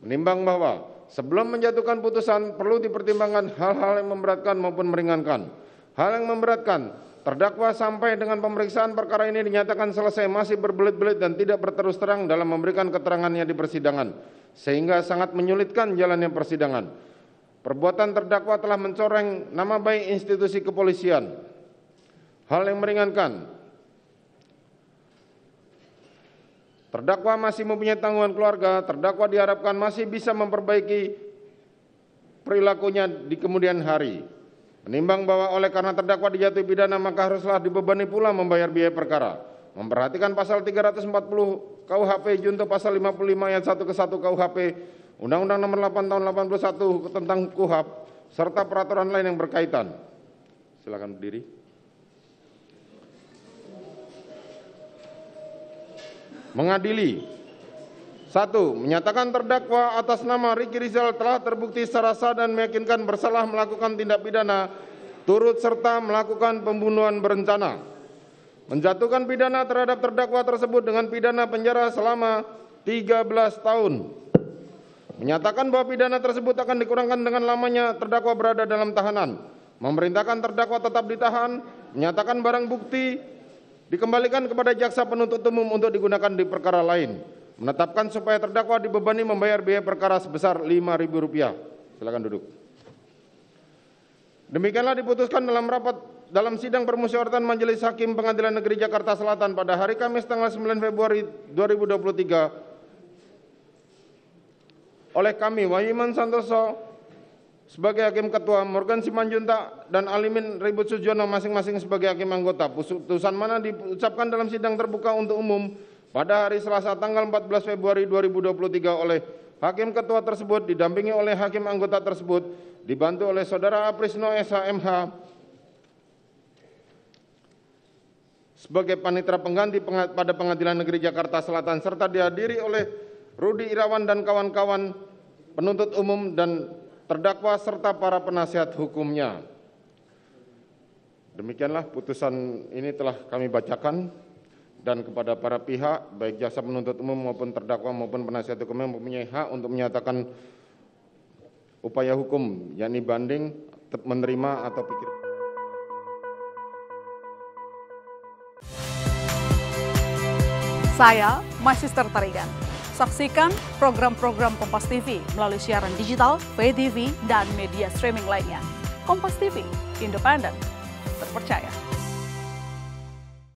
Menimbang bahwa sebelum menjatuhkan putusan perlu dipertimbangkan hal-hal yang memberatkan maupun meringankan. Hal yang memberatkan, terdakwa sampai dengan pemeriksaan perkara ini dinyatakan selesai masih berbelit-belit dan tidak berterus terang dalam memberikan keterangannya di persidangan, sehingga sangat menyulitkan jalannya persidangan. Perbuatan terdakwa telah mencoreng nama baik institusi kepolisian. Hal yang meringankan, Terdakwa masih mempunyai tanggungan keluarga, terdakwa diharapkan masih bisa memperbaiki perilakunya di kemudian hari. Menimbang bahwa oleh karena terdakwa dijatuhi pidana maka haruslah dibebani pula membayar biaya perkara. Memperhatikan pasal 340 KUHP junto pasal 55 ayat 1 ke 1 KUHP Undang-Undang Nomor 8 Tahun 81 tentang KUHP serta peraturan lain yang berkaitan. Silakan berdiri. mengadili satu, menyatakan terdakwa atas nama Riki Rizal telah terbukti secara sah dan meyakinkan bersalah melakukan tindak pidana turut serta melakukan pembunuhan berencana. Menjatuhkan pidana terhadap terdakwa tersebut dengan pidana penjara selama 13 tahun. Menyatakan bahwa pidana tersebut akan dikurangkan dengan lamanya terdakwa berada dalam tahanan. Memerintahkan terdakwa tetap ditahan, menyatakan barang bukti dikembalikan kepada jaksa penuntut umum untuk digunakan di perkara lain. Menetapkan supaya terdakwa dibebani membayar biaya perkara sebesar Rp5.000. Silakan duduk. Demikianlah diputuskan dalam rapat dalam sidang permusyawaratan Majelis Hakim Pengadilan Negeri Jakarta Selatan pada hari Kamis tanggal 9 Februari 2023 oleh kami Wahyuman Santoso sebagai hakim ketua, Morgan Simanjunta dan Alimin Ribut Sujono masing-masing sebagai hakim anggota. Putusan mana diucapkan dalam sidang terbuka untuk umum pada hari Selasa tanggal 14 Februari 2023 oleh hakim ketua tersebut didampingi oleh hakim anggota tersebut dibantu oleh saudara Aprisno SHMH sebagai panitra pengganti pada Pengadilan Negeri Jakarta Selatan serta dihadiri oleh Rudi Irawan dan kawan-kawan penuntut umum dan terdakwa serta para penasihat hukumnya. Demikianlah putusan ini telah kami bacakan dan kepada para pihak baik jasa penuntut umum maupun terdakwa maupun penasihat hukumnya mempunyai hak untuk menyatakan upaya hukum yakni banding menerima atau pikir Saya masih Sister Tarigan. Saksikan program-program Kompas TV melalui siaran digital, VTV, dan media streaming lainnya. Kompas TV, independen, terpercaya.